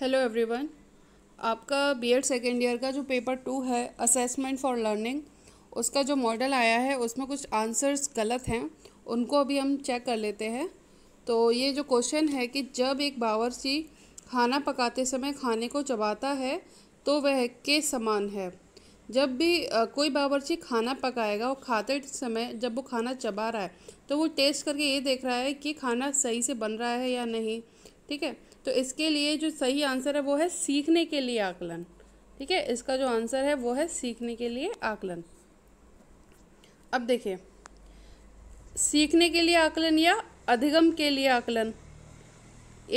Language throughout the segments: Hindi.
हेलो एवरीवन आपका बीएड सेकेंड ईयर का जो पेपर टू है असेसमेंट फॉर लर्निंग उसका जो मॉडल आया है उसमें कुछ आंसर्स गलत हैं उनको अभी हम चेक कर लेते हैं तो ये जो क्वेश्चन है कि जब एक बावर्ची खाना पकाते समय खाने को चबाता है तो वह के समान है जब भी कोई बावर्ची खाना पकाएगा वो खाते समय जब वो खाना चबा रहा है तो वो टेस्ट करके ये देख रहा है कि खाना सही से बन रहा है या नहीं ठीक है तो इसके लिए जो सही आंसर है वो है सीखने के लिए आकलन ठीक है इसका जो आंसर है वो है सीखने के लिए आकलन अब देखिए सीखने के लिए आकलन या अधिगम के लिए आकलन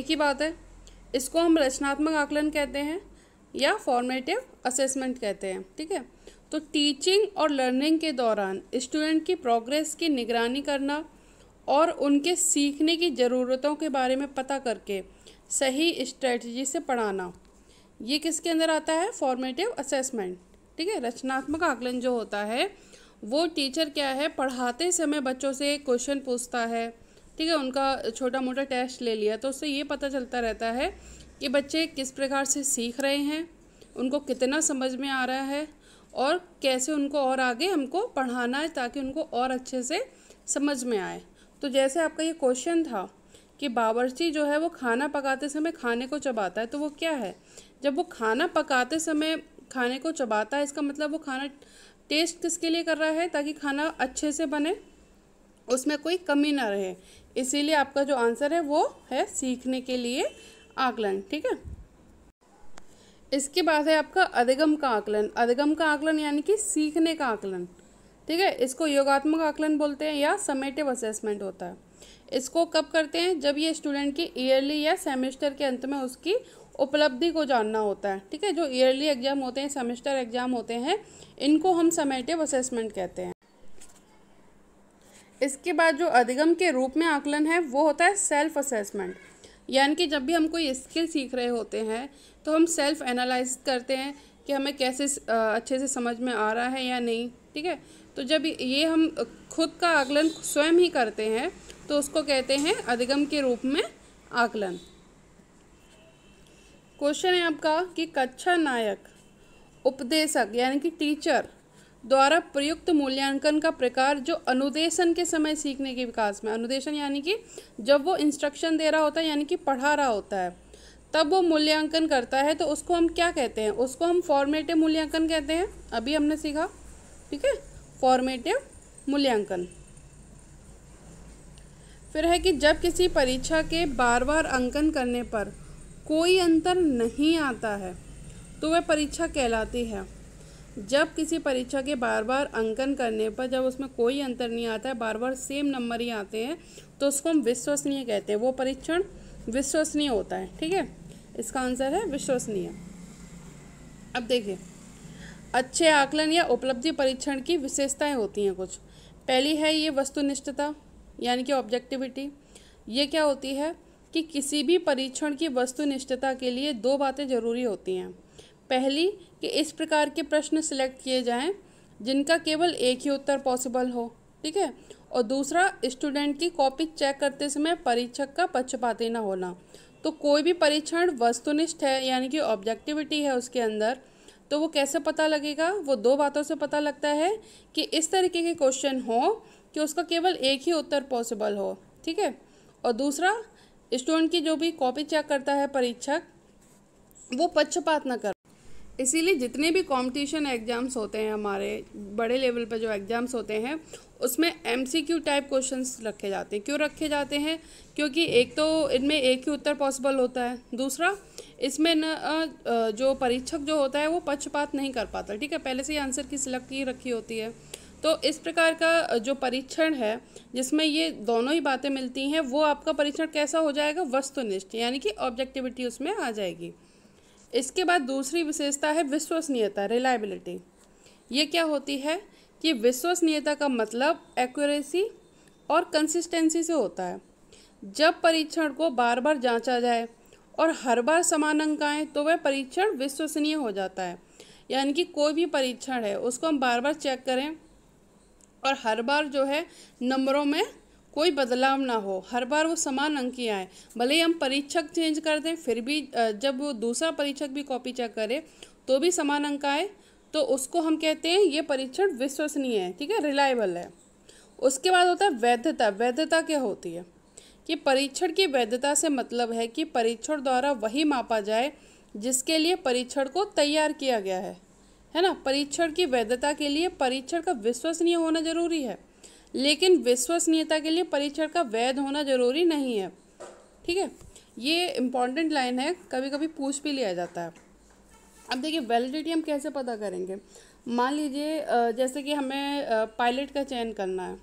एक ही बात है इसको हम रचनात्मक आकलन कहते हैं या फॉर्मेटिव असेसमेंट कहते हैं ठीक है तो टीचिंग और लर्निंग के दौरान स्टूडेंट की प्रोग्रेस की निगरानी करना और उनके सीखने की ज़रूरतों के बारे में पता करके सही स्ट्रेटजी से पढ़ाना ये किसके अंदर आता है फॉर्मेटिव असेसमेंट ठीक है रचनात्मक आकलन जो होता है वो टीचर क्या है पढ़ाते समय बच्चों से क्वेश्चन पूछता है ठीक है उनका छोटा मोटा टेस्ट ले लिया तो उससे ये पता चलता रहता है कि बच्चे किस प्रकार से सीख रहे हैं उनको कितना समझ में आ रहा है और कैसे उनको और आगे हमको पढ़ाना है ताकि उनको और अच्छे से समझ में आए तो जैसे आपका ये क्वेश्चन था कि बावर्ची जो है वो खाना पकाते समय खाने को चबाता है तो वो क्या है जब वो खाना पकाते समय खाने को चबाता है इसका मतलब वो खाना टेस्ट किसके लिए कर रहा है ताकि खाना अच्छे से बने उसमें कोई कमी ना रहे इसीलिए आपका जो आंसर है वो है सीखने के लिए आकलन ठीक है इसके बाद है आपका अधिगम का आकलन अधिगम का आकलन यानी कि सीखने का आकलन ठीक है इसको योगात्मक आकलन बोलते हैं या समेटिव असेसमेंट होता है इसको कब करते हैं जब ये स्टूडेंट की ईयरली या सेमेस्टर के अंत में उसकी उपलब्धि को जानना होता है ठीक है जो ईयरली एग्जाम होते हैं सेमेस्टर एग्जाम होते हैं इनको हम समेटिव असेसमेंट कहते हैं इसके बाद जो अधिगम के रूप में आकलन है वो होता है सेल्फ असेसमेंट यानी कि जब भी हम कोई स्किल सीख रहे होते हैं तो हम सेल्फ एनालाइज करते हैं कि हमें कैसे अच्छे से समझ में आ रहा है या नहीं ठीक है तो जब ये हम खुद का आकलन स्वयं ही करते हैं तो उसको कहते हैं अधिगम के रूप में आकलन क्वेश्चन है आपका कि कक्षा नायक उपदेशक यानी कि टीचर द्वारा प्रयुक्त मूल्यांकन का प्रकार जो अनुदेशन के समय सीखने के विकास में अनुदेशन यानी कि जब वो इंस्ट्रक्शन दे रहा होता है यानी कि पढ़ा रहा होता है तब वो मूल्यांकन करता है तो उसको हम क्या कहते हैं उसको हम फॉर्मेटिव मूल्यांकन कहते हैं अभी हमने सीखा ठीक है फॉर्मेटिव मूल्यांकन फिर है कि जब किसी परीक्षा के बार बार अंकन करने पर कोई अंतर नहीं आता है तो वह परीक्षा कहलाती है जब किसी परीक्षा के बार बार अंकन करने पर जब उसमें कोई अंतर नहीं आता है बार बार सेम नंबर ही आते हैं तो उसको हम विश्वसनीय कहते हैं वो परीक्षण विश्वसनीय होता है ठीक है इसका आंसर है विश्वसनीय अब देखिए अच्छे आकलन या उपलब्धि परीक्षण की विशेषताएं होती हैं कुछ पहली है ये वस्तुनिष्ठता यानी कि ऑब्जेक्टिविटी ये क्या होती है कि किसी भी परीक्षण की वस्तुनिष्ठता के लिए दो बातें जरूरी होती हैं पहली कि इस प्रकार के प्रश्न सिलेक्ट किए जाएं जिनका केवल एक ही उत्तर पॉसिबल हो ठीक है और दूसरा स्टूडेंट की कॉपी चेक करते समय परीक्षक का पक्षपाती ना होना तो कोई भी परीक्षण वस्तुनिष्ठ है यानी कि ऑब्जेक्टिविटी है उसके अंदर तो वो कैसे पता लगेगा वो दो बातों से पता लगता है कि इस तरीके के क्वेश्चन हो कि उसका केवल एक ही उत्तर पॉसिबल हो ठीक है और दूसरा स्टूडेंट की जो भी कॉपी चेक करता है परीक्षक वो पक्षपात ना कर इसीलिए जितने भी कंपटीशन एग्ज़ाम्स होते हैं हमारे बड़े लेवल पर जो एग्ज़ाम्स होते हैं उसमें एमसीक्यू टाइप क्वेश्चंस रखे जाते हैं क्यों रखे जाते हैं क्योंकि एक तो इनमें एक ही उत्तर पॉसिबल होता है दूसरा इसमें न जो परीक्षक जो होता है वो पक्षपात नहीं कर पाता ठीक है पहले से ही आंसर की सिलेक्ट की रखी होती है तो इस प्रकार का जो परीक्षण है जिसमें ये दोनों ही बातें मिलती हैं वो आपका परीक्षण कैसा हो जाएगा वस्तुनिष्ठ यानी कि ऑब्जेक्टिविटी उसमें आ जाएगी इसके बाद दूसरी विशेषता है विश्वसनीयता रिलायबिलिटी ये क्या होती है कि विश्वसनीयता का मतलब एक्यूरेसी और कंसिस्टेंसी से होता है जब परीक्षण को बार बार जांचा जाए और हर बार समान अंक आए तो वह परीक्षण विश्वसनीय हो जाता है यानी कि कोई भी परीक्षण है उसको हम बार बार चेक करें और हर बार जो है नंबरों में कोई बदलाव ना हो हर बार वो समान अंक ही आए भले ही हम परीक्षक चेंज कर दें फिर भी जब वो दूसरा परीक्षक भी कॉपी चेक करे तो भी समान अंक आए तो उसको हम कहते हैं ये परीक्षण विश्वसनीय है ठीक है रिलायबल है उसके बाद होता है वैधता वैधता क्या होती है कि परीक्षण की वैधता से मतलब है कि परीक्षण द्वारा वही मापा जाए जिसके लिए परीक्षण को तैयार किया गया है है ना परीक्षण की वैधता के लिए परीक्षण का विश्वसनीय होना जरूरी है लेकिन विश्वसनीयता के लिए परीक्षण का वैध होना जरूरी नहीं है ठीक है ये इम्पॉर्टेंट लाइन है कभी कभी पूछ भी लिया जाता है अब देखिए वैलिडिटी हम कैसे पता करेंगे मान लीजिए जैसे कि हमें पायलट का चयन करना है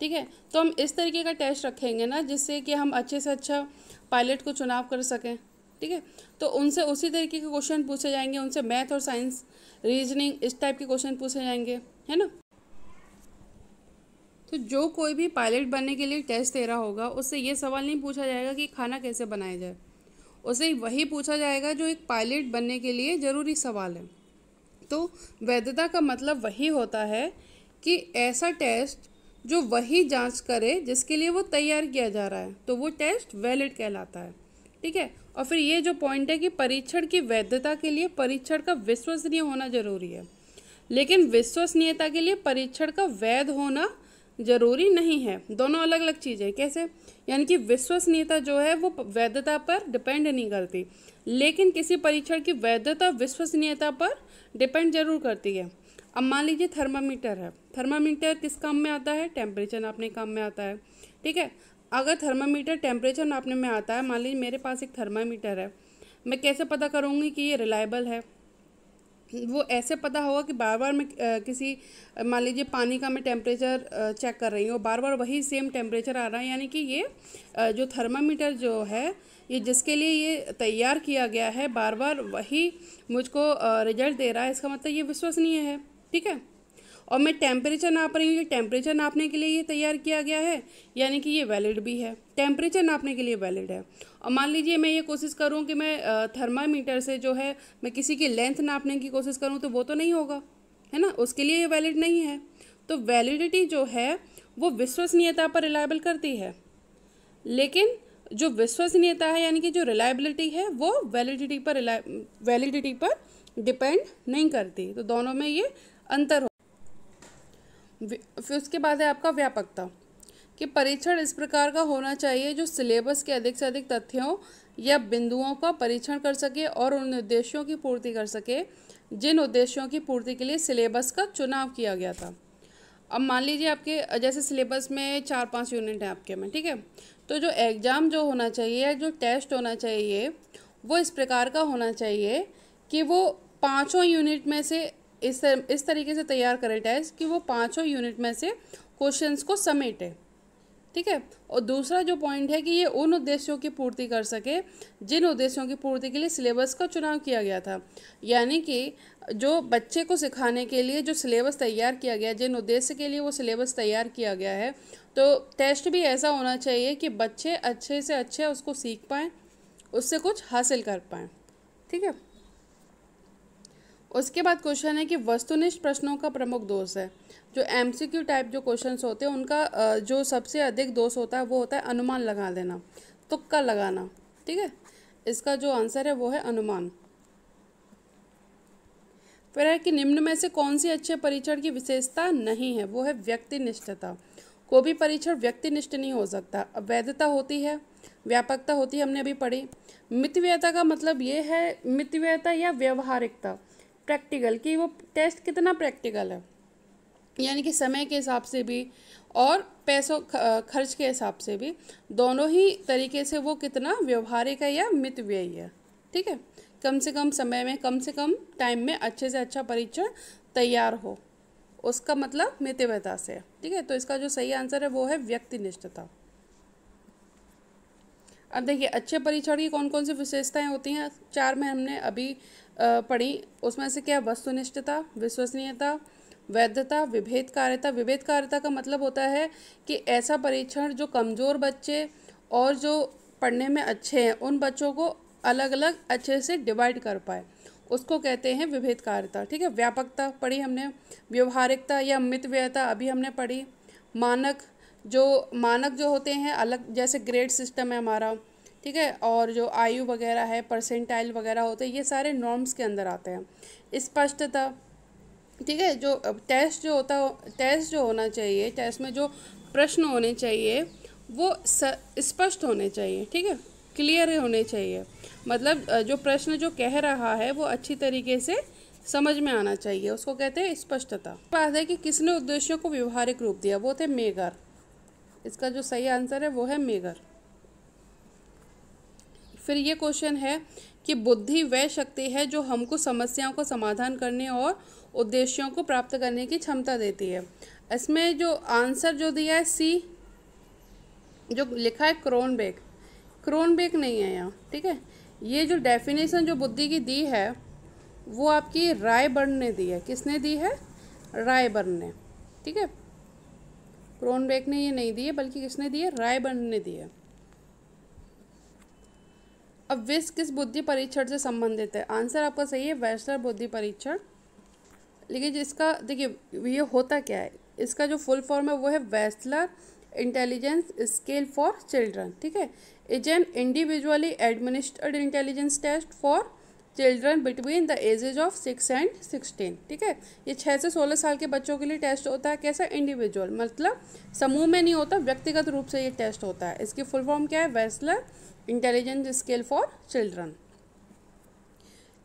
ठीक है तो हम इस तरीके का टेस्ट रखेंगे ना जिससे कि हम अच्छे से अच्छा पायलट को चुनाव कर सकें ठीक है तो उनसे उसी तरीके के क्वेश्चन पूछे जाएंगे उनसे मैथ और साइंस रीजनिंग इस टाइप के क्वेश्चन पूछे जाएंगे है ना तो जो कोई भी पायलट बनने के लिए टेस्ट दे रहा होगा उससे ये सवाल नहीं पूछा जाएगा कि खाना कैसे बनाया जाए उसे वही पूछा जाएगा जो एक पायलट बनने के लिए ज़रूरी सवाल है तो वैधता का मतलब वही होता है कि ऐसा टेस्ट जो वही जांच करे जिसके लिए वो तैयार किया जा रहा है तो वो टेस्ट वैलिड कहलाता है ठीक है और फिर ये जो पॉइंट है कि परीक्षण की वैधता के लिए परीक्षण का विश्वसनीय होना जरूरी है लेकिन विश्वसनीयता के लिए परीक्षण का वैध होना जरूरी नहीं है दोनों अलग अलग चीज़ें कैसे यानी कि विश्वसनीयता जो है वो वैधता पर डिपेंड नहीं करती लेकिन किसी परीक्षण की वैधता विश्वसनीयता पर डिपेंड जरूर करती है अब मान लीजिए थर्मामीटर है थर्मामीटर किस काम में आता है टेम्परेचर अपने काम में आता है ठीक है अगर थर्मामीटर टेम्परेचर नापने में आता है मान लीजिए मेरे पास एक थर्मामीटर है मैं कैसे पता करूँगी कि ये रिलायबल है वो ऐसे पता होगा कि बार बार मैं किसी मान लीजिए पानी का मैं टेम्परेचर चेक कर रही हूँ बार बार वही सेम टेम्परेचर आ रहा है यानी कि ये जो थर्मामीटर जो है ये जिसके लिए ये तैयार किया गया है बार बार वही मुझको रिजल्ट दे रहा है इसका मतलब ये विश्वसनीय है ठीक है और मैं टेम्परेचर नाप रही हूँ ये टेम्परेचर नापने के लिए ये तैयार किया गया है यानी कि ये वैलिड भी है टेम्परेचर नापने के लिए वैलिड है और मान लीजिए मैं ये कोशिश करूँ कि मैं थर्मामीटर से जो है मैं किसी की लेंथ नापने की कोशिश करूँ तो वो तो नहीं होगा है ना उसके लिए ये वैलिड नहीं है तो वैलिडिटी जो है वो विश्वसनीयता पर रिलायबल करती है लेकिन जो विश्वसनीयता है यानी कि जो रिलायबिलिटी है वो वैलिडिटी पर वैलिडिटी पर डिपेंड नहीं करती तो दोनों में ये अंतर फिर उसके बाद है आपका व्यापकता कि परीक्षण इस प्रकार का होना चाहिए जो सिलेबस के अधिक से अधिक तथ्यों या बिंदुओं का परीक्षण कर सके और उन उद्देश्यों की पूर्ति कर सके जिन उद्देश्यों की पूर्ति के लिए सिलेबस का चुनाव किया गया था अब मान लीजिए आपके जैसे सिलेबस में चार पांच यूनिट हैं आपके में ठीक है तो जो एग्ज़ाम जो होना चाहिए जो टेस्ट होना चाहिए वो इस प्रकार का होना चाहिए कि वो पाँचों यूनिट में से इस तर, इस तरीके से तैयार करें टेस्ट कि वो पाँचों यूनिट में से क्वेश्चंस को समेटे ठीक है और दूसरा जो पॉइंट है कि ये उन उद्देश्यों की पूर्ति कर सके जिन उद्देश्यों की पूर्ति के लिए सिलेबस का चुनाव किया गया था यानी कि जो बच्चे को सिखाने के लिए जो सिलेबस तैयार किया गया जिन उद्देश्य के लिए वो सिलेबस तैयार किया गया है तो टेस्ट भी ऐसा होना चाहिए कि बच्चे अच्छे से अच्छे उसको सीख पाएँ उससे कुछ हासिल कर पाएँ ठीक है उसके बाद क्वेश्चन है कि वस्तुनिष्ठ प्रश्नों का प्रमुख दोष है जो एम टाइप जो क्वेश्चन होते हैं उनका जो सबसे अधिक दोष होता है वो होता है अनुमान लगा देना तुक्का लगाना ठीक है इसका जो आंसर है वो है अनुमान फिर है कि निम्न में से कौन सी अच्छे परीक्षण की विशेषता नहीं है वो है व्यक्तिनिष्ठता कोई भी परीक्षण व्यक्तिनिष्ठ नहीं हो सकता अवैधता होती है व्यापकता होती है हमने अभी पढ़ी मितव्ययता का मतलब ये है मितव्ययता या व्यवहारिकता प्रैक्टिकल कि वो टेस्ट कितना प्रैक्टिकल है यानी कि समय के हिसाब से भी और पैसों खर्च के हिसाब से भी दोनों ही तरीके से वो कितना व्यवहारिक है या मित व्यय है ठीक है कम से कम समय में कम से कम टाइम में अच्छे से अच्छा परीक्षण तैयार हो उसका मतलब मितव्यता से है ठीक है तो इसका जो सही आंसर है वो है व्यक्तिनिष्ठता अब देखिए अच्छे परीक्षण की कौन कौन सी विशेषताएं होती हैं चार में हमने अभी पढ़ी उसमें से क्या वस्तुनिष्ठता विश्वसनीयता वैधता विभेदकारिता विभेदकारिता का मतलब होता है कि ऐसा परीक्षण जो कमज़ोर बच्चे और जो पढ़ने में अच्छे हैं उन बच्चों को अलग अलग अच्छे से डिवाइड कर पाए उसको कहते हैं विभेदकारिता ठीक है व्यापकता पढ़ी हमने व्यवहारिकता या मितव्ययता अभी हमने पढ़ी मानक जो मानक जो होते हैं अलग जैसे ग्रेड सिस्टम है हमारा ठीक है और जो आयु वगैरह है परसेंटाइल वगैरह होते हैं ये सारे नॉर्म्स के अंदर आते हैं स्पष्टता ठीक है जो टेस्ट जो होता है टेस्ट जो होना चाहिए टेस्ट में जो प्रश्न होने चाहिए वो स्पष्ट होने चाहिए ठीक है क्लियर होने चाहिए मतलब जो प्रश्न जो कह रहा है वो अच्छी तरीके से समझ में आना चाहिए उसको कहते हैं स्पष्टता बात है कि किसने उद्देश्यों को व्यवहारिक रूप दिया वो थे मेगर इसका जो सही आंसर है वो है मेगर फिर ये क्वेश्चन है कि बुद्धि वह शक्ति है जो हमको समस्याओं का समाधान करने और उद्देश्यों को प्राप्त करने की क्षमता देती है इसमें जो आंसर जो दिया है सी जो लिखा है क्रोनबेक क्रोनबेक नहीं है यहाँ ठीक है ये जो डेफिनेशन जो बुद्धि की दी है वो आपकी रायबर्न ने दी है किसने दी है रायबर्न ने ठीक है क्रोनबेक ने ये नहीं दी है बल्कि किसने दी है रायबर्न ने दी है अब विष किस बुद्धि परीक्षण से संबंधित है आंसर आपका सही है वैश्वर बुद्धि परीक्षण लेकिन जिसका देखिए ये होता क्या है इसका जो फुल फॉर्म है वो है Wechsler intelligence scale for children ठीक है is an individually administered intelligence test for children between the ages of six and sixteen ठीक है ये छः से सोलह साल के बच्चों के लिए टेस्ट होता है कैसा इंडिविजुअल मतलब समूह में नहीं होता व्यक्तिगत रूप से ये टेस्ट होता है इसकी फुल फॉर्म क्या है Wechsler intelligence scale for children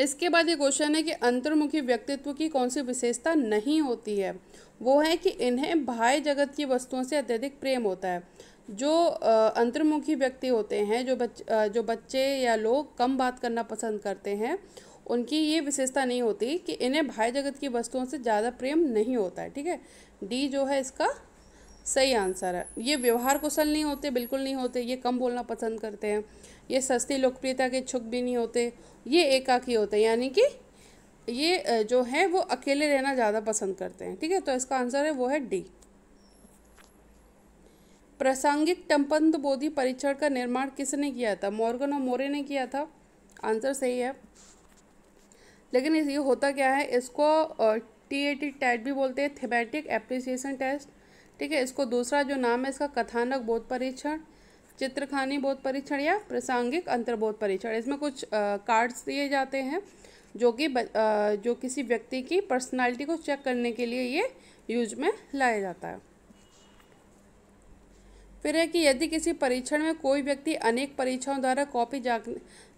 इसके बाद ये क्वेश्चन है कि अंतर्मुखी व्यक्तित्व की कौन सी विशेषता नहीं होती है वो है कि इन्हें बाह्य जगत की वस्तुओं से अत्यधिक प्रेम होता है जो अंतर्मुखी व्यक्ति होते हैं जो बच जो बच्चे या लोग कम बात करना पसंद करते हैं उनकी ये विशेषता नहीं होती कि इन्हें बाह्य जगत की वस्तुओं से ज़्यादा प्रेम नहीं होता है ठीक है डी जो है इसका सही आंसर है ये व्यवहार कुशल नहीं होते बिल्कुल नहीं होते ये कम बोलना पसंद करते हैं ये सस्ती लोकप्रियता के इच्छुक भी नहीं होते ये एकाकी होते यानी कि ये जो है वो अकेले रहना ज़्यादा पसंद करते हैं ठीक है तो इसका आंसर है वो है डी प्रासंगिक टम्पंत बोधि परीक्षण का निर्माण किसने किया था मॉर्गन और मोरे ने किया था आंसर सही है लेकिन ये होता क्या है इसको टी ए टी टैट भी बोलते हैं थेमेटिक एप्रिसिएशन टेस्ट ठीक है इसको दूसरा जो नाम है इसका कथानक बोध परीक्षण चित्रखानी बोध परीक्षण या प्रासंगिक अंतर्बोध परीक्षण इसमें कुछ कार्ड्स दिए जाते हैं जो कि जो किसी व्यक्ति की पर्सनालिटी को चेक करने के लिए ये यूज में लाया जाता है फिर है कि यदि किसी परीक्षण में कोई व्यक्ति अनेक परीक्षाओं द्वारा कॉपी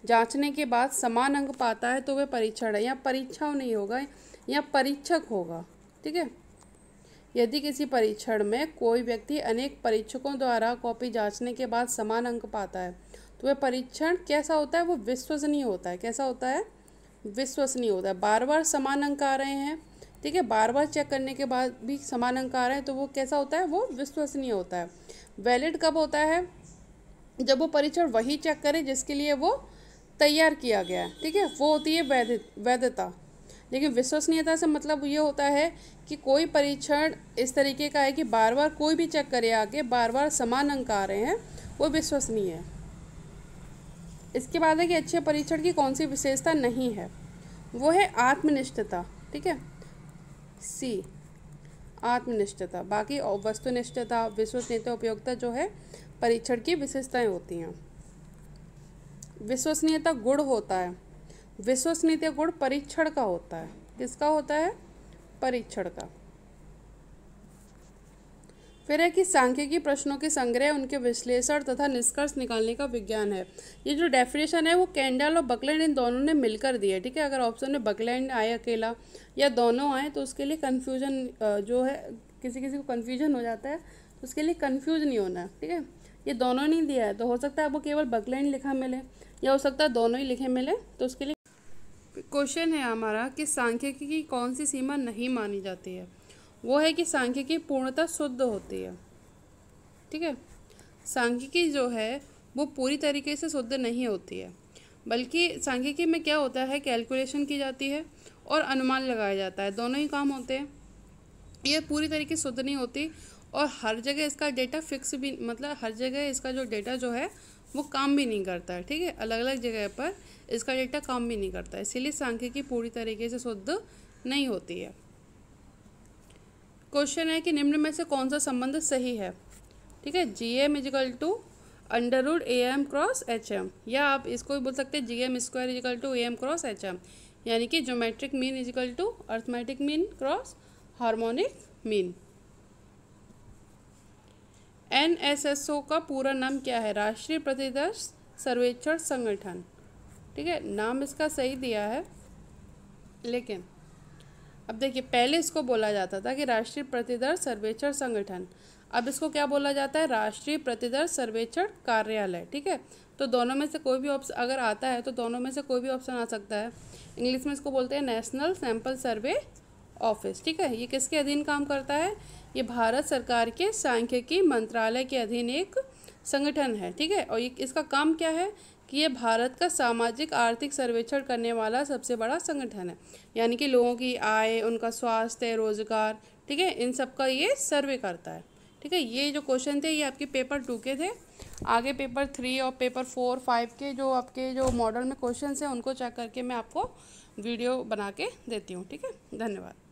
जांचने के बाद समान अंक पाता है तो वह परीक्षण है या परीक्षाओं नहीं होगा या परीक्षक होगा ठीक है यदि किसी परीक्षण में कोई व्यक्ति अनेक परीक्षकों द्वारा कॉपी जांचने के बाद समान अंक पाता है तो वह परीक्षण कैसा होता है वो विश्वसनीय होता है कैसा होता है विश्वसनीय होता है बार बार समान अंक आ रहे हैं ठीक है बार बार चेक करने के बाद भी समान अंक आ रहे हैं तो वो कैसा होता है वो विश्वसनीय होता है वैलिड कब होता है जब वो परीक्षण वही चेक करें जिसके लिए वो तैयार किया गया है ठीक है वो होती है वैध वैधता देखिए विश्वसनीयता से मतलब ये होता है कि कोई परीक्षण इस तरीके का है कि बार बार कोई भी चेक करे आगे बार बार समान अंक आ रहे हैं वो विश्वसनीय है इसके बाद है कि अच्छे परीक्षण की कौन सी विशेषता नहीं है वो है आत्मनिष्ठता ठीक है सी आत्मनिष्ठता बाकी वस्तुनिष्ठता विश्वसनीयता उपयोगिता जो है परीक्षण की विशेषताएं होती हैं विश्वसनीयता गुण होता है विश्वसनीय गुण परीक्षण का होता है किसका होता है परीक्षण का फिर है कि सांख्यिकी प्रश्नों के संग्रह उनके विश्लेषण तथा निष्कर्ष निकालने का विज्ञान है ये जो डेफिनेशन है वो कैंडल और बकलैंड इन दोनों ने मिलकर दिया है ठीक है अगर ऑप्शन में बकलैंड आए अकेला या दोनों आए तो उसके लिए कन्फ्यूजन जो है किसी किसी को कन्फ्यूजन हो जाता है तो उसके लिए कन्फ्यूज नहीं होना ठीक है ये दोनों नहीं दिया है तो हो सकता है वो केवल बकलैंड लिखा मिले या हो सकता है दोनों ही लिखे मिले तो उसके लिए क्वेश्चन है हमारा कि सांख्यिकी की कौन सी सीमा नहीं मानी जाती है वो है कि सांख्यिकी पूर्णता शुद्ध होती है ठीक है सांख्यिकी जो है वो पूरी तरीके से शुद्ध नहीं होती है बल्कि सांख्यिकी में क्या होता है कैलकुलेशन की जाती है और अनुमान लगाया जाता है दोनों ही काम होते हैं ये पूरी तरीके शुद्ध नहीं होती और हर जगह इसका डेटा फिक्स भी मतलब हर जगह इसका जो डेटा जो है वो काम भी नहीं करता है ठीक है अलग अलग जगह पर इसका डेटा काम भी नहीं करता है इसीलिए सांख्यिकी पूरी तरीके से शुद्ध नहीं होती है क्वेश्चन है कि निम्न में से कौन सा संबंध सही है ठीक है G M equal to under root A M cross H M या आप इसको भी बोल सकते हैं G M square equal to A M cross H M यानी कि geometric mean equal to arithmetic mean cross harmonic mean ओ का पूरा नाम क्या है राष्ट्रीय प्रतिदर्श सर्वेक्षण संगठन ठीक है नाम इसका सही दिया है लेकिन अब देखिए पहले इसको बोला जाता था कि राष्ट्रीय प्रतिदर्श सर्वेक्षण संगठन अब इसको क्या बोला जाता है राष्ट्रीय प्रतिदर्श सर्वेक्षण कार्यालय ठीक है तो दोनों में से कोई भी ऑप्शन अगर आता है तो दोनों में से कोई भी ऑप्शन आ सकता है इंग्लिश में इसको बोलते हैं नेशनल सैम्पल सर्वे ऑफिस ठीक है ये किसके अधीन काम करता है ये भारत सरकार के सांख्यिकी मंत्रालय के अधीन एक संगठन है ठीक है और ये इसका काम क्या है कि ये भारत का सामाजिक आर्थिक सर्वेक्षण करने वाला सबसे बड़ा संगठन है यानी कि लोगों की आय उनका स्वास्थ्य रोजगार ठीक है इन सब का ये सर्वे करता है ठीक है ये जो क्वेश्चन थे ये आपके पेपर टू के थे आगे पेपर थ्री और पेपर फोर फाइव के जो आपके जो मॉडल में क्वेश्चन हैं उनको चेक करके मैं आपको वीडियो बना के देती हूँ ठीक है धन्यवाद